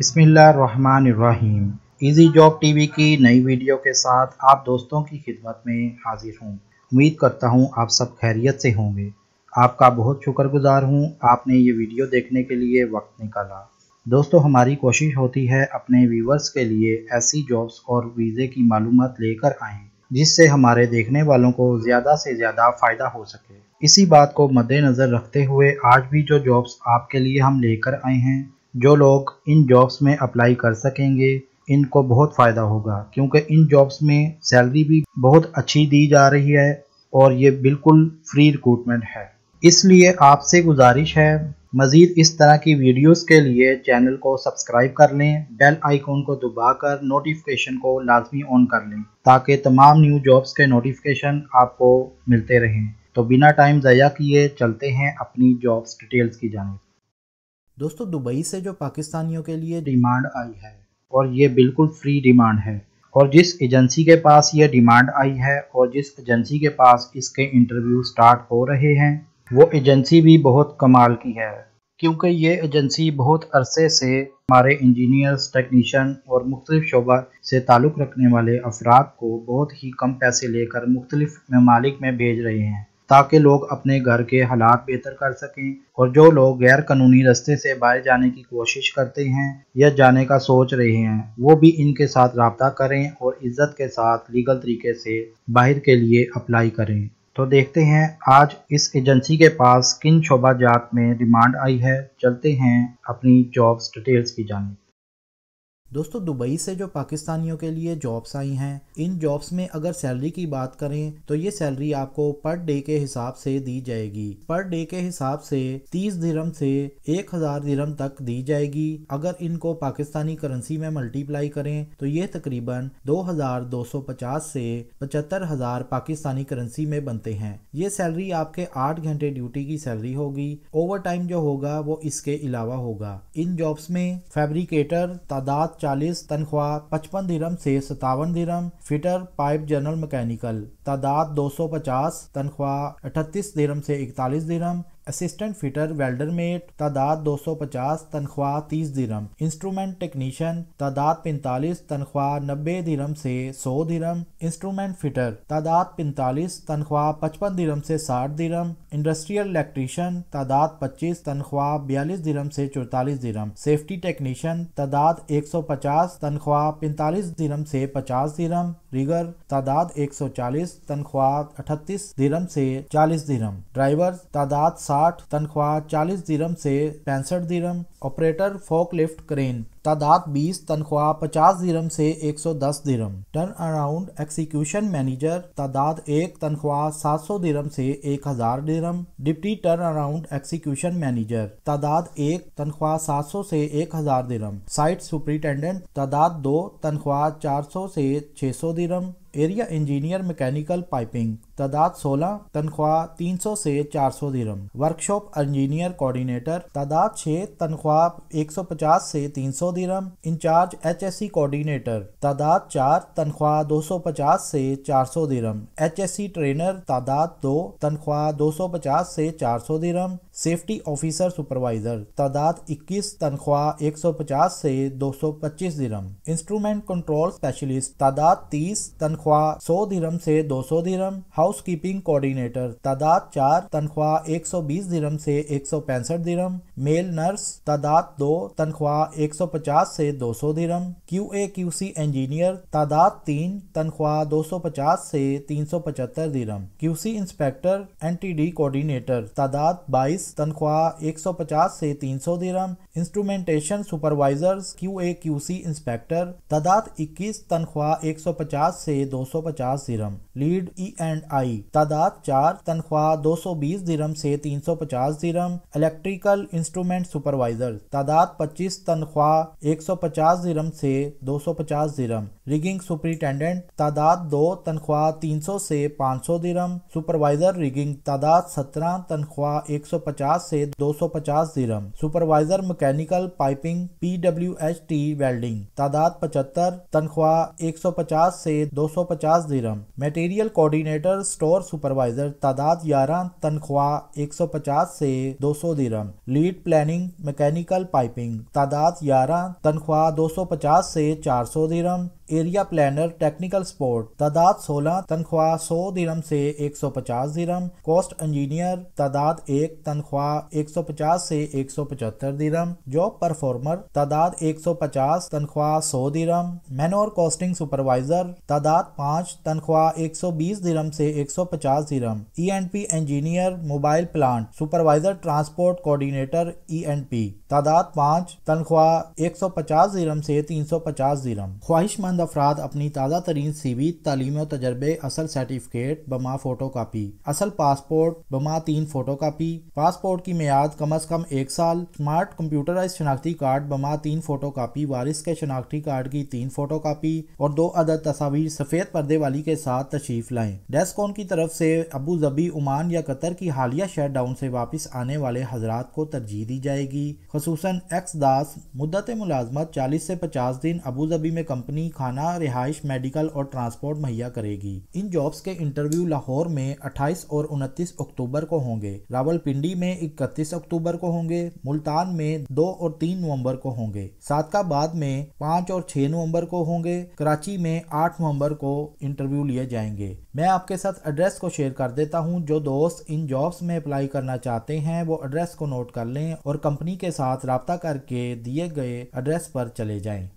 बसमीम easy job TV की नई वीडियो के साथ आप दोस्तों की खिदमत में हाजिर हूँ उम्मीद करता हूँ आप सब खैरियत से होंगे आपका बहुत शुक्रगुजार हूँ आपने ये वीडियो देखने के लिए वक्त निकाला दोस्तों हमारी कोशिश होती है अपने व्यूवर्स के लिए ऐसी जॉब्स और वीज़े की मालूम लेकर आएँ जिससे हमारे देखने वालों को ज़्यादा से ज़्यादा फ़ायदा हो सके इसी बात को मद्देनज़र रखते हुए आज भी जो जॉब्स आपके लिए हम लेकर आए हैं जो लोग इन जॉब्स में अप्लाई कर सकेंगे इनको बहुत फ़ायदा होगा क्योंकि इन जॉब्स में सैलरी भी बहुत अच्छी दी जा रही है और ये बिल्कुल फ्री रिक्रूटमेंट है इसलिए आपसे गुजारिश है मज़ीद इस तरह की वीडियोस के लिए चैनल को सब्सक्राइब कर लें बेल आइकॉन को दबाकर नोटिफिकेशन को लाजमी ऑन कर लें ताकि तमाम न्यू जॉब्स के नोटिफिकेशन आपको मिलते रहें तो बिना टाइम ज़ाया किए चलते हैं अपनी जॉब्स डिटेल्स की जानब दोस्तों दुबई से जो पाकिस्तानियों के लिए डिमांड आई है और ये बिल्कुल फ्री डिमांड है और जिस एजेंसी के पास ये डिमांड आई है और जिस एजेंसी के पास इसके इंटरव्यू स्टार्ट हो रहे हैं वो एजेंसी भी बहुत कमाल की है क्योंकि ये एजेंसी बहुत अरसे से हमारे इंजीनियर्स टेक्नीशियन और मुख्तलिफ शोबा से ताल्लुक़ रखने वाले अफराद को बहुत ही कम पैसे लेकर मुख्तलिफ ममालिक में भेज रहे हैं ताकि लोग अपने घर के हालात बेहतर कर सकें और जो लोग गैर कानूनी रास्ते से बाहर जाने की कोशिश करते हैं या जाने का सोच रहे हैं वो भी इनके साथ रबता करें और इज्जत के साथ लीगल तरीके से बाहर के लिए अप्लाई करें तो देखते हैं आज इस एजेंसी के पास किन शोभा जात में डिमांड आई है चलते हैं अपनी जॉब्स डिटेल्स की जानब दोस्तों दुबई से जो पाकिस्तानियों के लिए जॉब्स आई हैं इन जॉब्स में अगर सैलरी की बात करें तो ये सैलरी आपको पर डे के हिसाब से दी जाएगी पर डे के हिसाब से 30 दिरम से एक हजार तक दी जाएगी अगर इनको पाकिस्तानी करेंसी में मल्टीप्लाई करें तो ये तकरीबन दो हजार दो सौ पचास से पचहत्तर हजार पाकिस्तानी करेंसी में बनते हैं ये सैलरी आपके आठ घंटे ड्यूटी की सैलरी होगी ओवर टाइम जो होगा वो इसके अलावा होगा इन जॉब्स में फेब्रिकेटर तादाद चालीस तनख्वाह पचपन दिरम से सतावन दिरम फिटर पाइप जनरल मैकेनिकल तादाद दो सौ पचास तनख्वाह अठतीस दिरम से इकतालीस दिरम असिस्टेंट फिटर वेल्डर मेट तादाद 250 तनख्वाह 30 दिरम इंस्ट्रूमेंट टेक्नीशियन तादाद 45 तनख्वाह 90 दिरम से 100 दिरम इंस्ट्रूमेंट फिटर तादाद 45 तनख्वाह 55 दिरम से 60 दिरम इंडस्ट्रियल इलेक्ट्रीशियन तादाद 25 तनख्वाह 42 दिरम से 44 दिरम सेफ्टी टेक्नीशियन तादाद 150 तनख्वाह 45 दिरम से 50 दिरम रिगर तादाद 140 तनख्वाह 38 दिरम से 40 दिरम ड्राइवर तादाद साठ तनख्वाह चालीस दिरम से पैंसठ दिरम ऑपरेटर फोकलिफ्ट क्रेन तादाद 20 तनख्वाह 50 दिरम से 110 दिरम टर्न अराउंड एक्सीक्यूशन मैनेजर तादाद एक तनख्वाह 700 दिरम से 1000 दिरम deputy turnaround execution manager तादाद एक तनख्वाह 700 से 1000 दिरम साइट सुपरिटेंडेंट तादाद दो तनख्वाह 400 से 600 दिरम एरिया इंजीनियर मैकेनिकल पाइपिंग तादाद 16 तनख्वाह 300 से 400 दिरम वर्कशॉप इंजीनियर कोऑर्डिनेटर तादाद 6 तनख्वाह जवाब 150 से 300 दिरम in charge H S C coordinator तादाद चार तनख्वाह 250 से 400 दिरम सी ट्रेनर तादाद दो तनख्वाह 250 से 400 दिरम सेफ्टी ऑफिसर सुपरवाइजर तादाद 21 तनख्वाह 150 से 225 दिरम इंस्ट्रूमेंट कंट्रोल स्पेशलिस्ट तादाद 30 तनख्वाह 100 दिरम से 200 दिरम हाउस कीपिंग कोऑर्डिनेटर तादाद 4 तनख्वाह 120 दिरम से 165 दिरम मेल नर्स तादाद 2 तनख्वाह 150 से 200 दिरम Q A Q C engineer तादाद 3 तनख्वाह 250 से 375 दिरम Q C inspector N T D coordinator तादाद बाईस तनख्वाह 150 से 300 दिरम instrumentation supervisor Q A Q C inspector तादाद 21 तनख्वाह 150 से 250 दिरम लीड ई एंड आई तादाद चार तनख्वाह 220 दिरम से 350 दिरम इलेक्ट्रिकल इंस्ट्रूमेंट सुपरवाइजर तादाद 25 तनख्वाह 150 दिरम से 250 दिरम रिगिंग सुपरिटेंडेंट तादाद दो तनख्वाह 300 से 500 दिरम सुपरवाइजर रिगिंग तादाद 17 तनख्वाह 150 250 से 250 सौ supervisor mechanical piping PWHT welding तादाद 75 तनख्वाह 150 से 250 दिरम मटेरियल कोऑर्डिनेटर स्टोर सुपरवाइजर तादाद 11 तनख्वाह 150 से 200 दिरम लीड प्लानिंग मैकेनिकल पाइपिंग तादाद 11 तनख्वाह 250 से 400 दिरम एरिया प्लानर टेक्निकल सपोर्ट तादाद 16 तनख्वाह 100 दिरम से 150 दिरम कॉस्ट इंजीनियर तादाद एक तनख्वाह 150 से 175 दिरम जॉब परफॉर्मर तादाद 150 तनख्वाह 100 दिरम मैनोर कॉस्टिंग सुपरवाइजर तादाद पाँच तनख्वाह 120 दिरम से 150 दिरम E and P engineer mobile plant supervisor transport coordinator E and P तादाद पाँच तनख्वाह 150 दिरम से 350 दिरम ख्वाहिशमंद पसमानद अफराद अपनी ताज़ा तरीन सीवी तालीम और तजर्बे असल सर्टिफिकेट बमा फोटो कापी असल पासपोर्ट बमा तीन फोटो कापी पासपोर्ट की मियाद कम अज़ कम एक साल स्मार्ट कम्प्यूटराइज शनाख्ती कार्ड बमा तीन फोटो कापी वारिस के शनाख्ती कार्ड की तीन फोटो कापी और दो अदद तस्वीर सफ़ेद पर्दे वाली के साथ तशरीफ लाएँ डेस्कॉन की तरफ से अबू जबी उमान या कतर की हालिया शट डाउन से वापस आने वाले हजरात को तरजीह दी जाएगी खसूस एक्स दास मुद्दत मुलाजमत चालीस से पचास दिन अबू जबी में कंपनी खान खाना रिहाइश मेडिकल और ट्रांसपोर्ट मुहैया करेगी इन जॉब्स के इंटरव्यू लाहौर में 28 और 29 अक्टूबर को होंगे रावलपिंडी में 31 अक्टूबर को होंगे मुल्तान में 2 और 3 नवंबर को होंगे सादकाबाद में 5 और 6 नवंबर को होंगे कराची में 8 नवंबर को इंटरव्यू लिए जाएंगे मैं आपके साथ एड्रेस को शेयर कर देता हूँ जो दोस्त इन जॉब्स में अप्लाई करना चाहते हैं वो एड्रेस को नोट कर लें और कंपनी के साथ रबता करके दिए गए एड्रेस पर चले जाएं